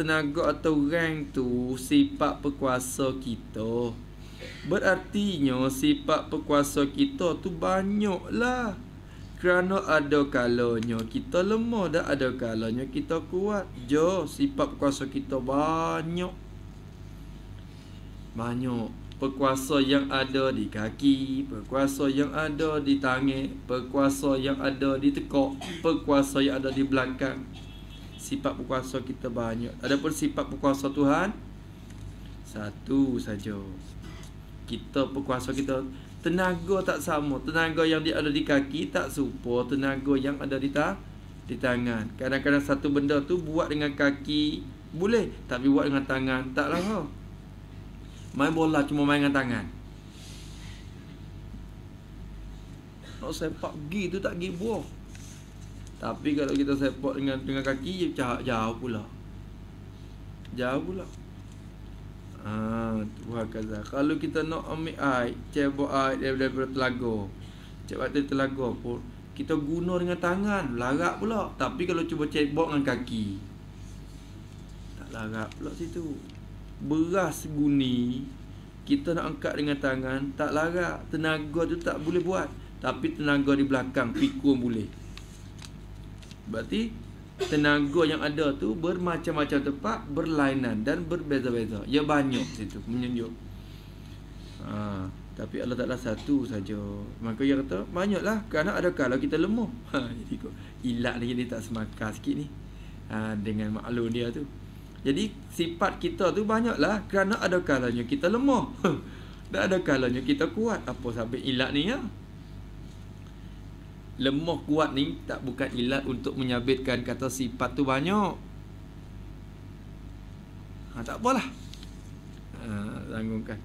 tenaga atau rang tu sifat perkuasa kita Berartinya sifat perkuasa kita tu banyak lah. Kerana ada kalanya kita lemah dan ada kalanya kita kuat Jo sifat perkuasa kita banyak Banyak Perkuasa yang ada di kaki Perkuasa yang ada di tangan Perkuasa yang ada di tekok Perkuasa yang ada di belakang sifat berkuasa kita banyak. Ada pun sifat berkuasa Tuhan satu saja. Kita berkuasa kita tenaga tak sama. Tenaga yang ada di kaki tak serupa tenaga yang ada di ta, di tangan. Kadang-kadang satu benda tu buat dengan kaki boleh tapi buat dengan tangan taklah. Main bola cuma main dengan tangan. Nak sepak pergi tu tak pergi buah tapi kalau kita support dengan dengan kaki dia jauh pula. Jauh pula. Ah, ha, Kalau kita nak ambil air, cebo air daripada, daripada telaga. Cebo air telaga pun kita guna dengan tangan, larat pula. Tapi kalau cuba cebok dengan kaki. Tak larat pula situ. Beras guni kita nak angkat dengan tangan tak larat, tenaga tu tak boleh buat. Tapi tenaga di belakang pikun boleh. Berarti tenaga yang ada tu bermacam-macam tempat berlainan dan berbeza-beza. Ya banyak situ menunjuk. Ha, tapi Allah Taala satu saja. Maka dia kata banyaklah kerana ada kalau kita lemah. Ha, jadi kok ilat lagi ni tak semakan sikit ni. Ha, dengan maklum dia tu. Jadi sifat kita tu banyaklah kerana ada kalanya kita lemah. Dan ada kalanya kita kuat. Apa sampai ilat ni ya? lemah kuat ni tak bukan ilat untuk menyabitkan kata sifat tu banyak. Ha, tak apalah. Ha, tanggungkan.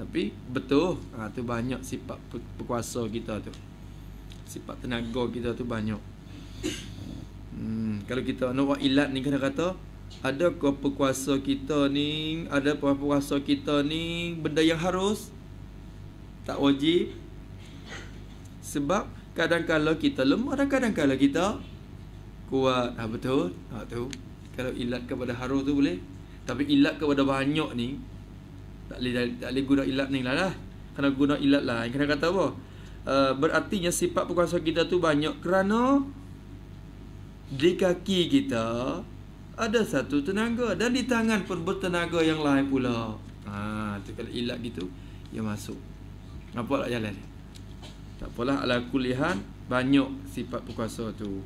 Tapi betul, ha, tu banyak sifat perkuasa kita tu. Sifat tenaga kita tu banyak. Hmm, kalau kita nak ilat ni kena kata ada ke perkuasa kita ni ada perkuasa kita ni benda yang harus tak wajib sebab kadang-kadang kita lemah dan kadang-kadang kita kuat. Ha, betul? Ha, tu. Kalau ilat kepada haru tu boleh. Tapi ilat kepada banyak ni, tak boleh, tak boleh guna ilat ni lah lah. Kena guna ilat lah. Kena kata apa? Uh, berartinya sifat perkuasaan kita tu banyak kerana di kaki kita ada satu tenaga dan di tangan pun bertenaga yang lain pula. Ha, tu kalau ilat gitu, ia masuk. Nampak tak jalan dia? Tak apalah ala kuliah banyak sifat berkuasa tu.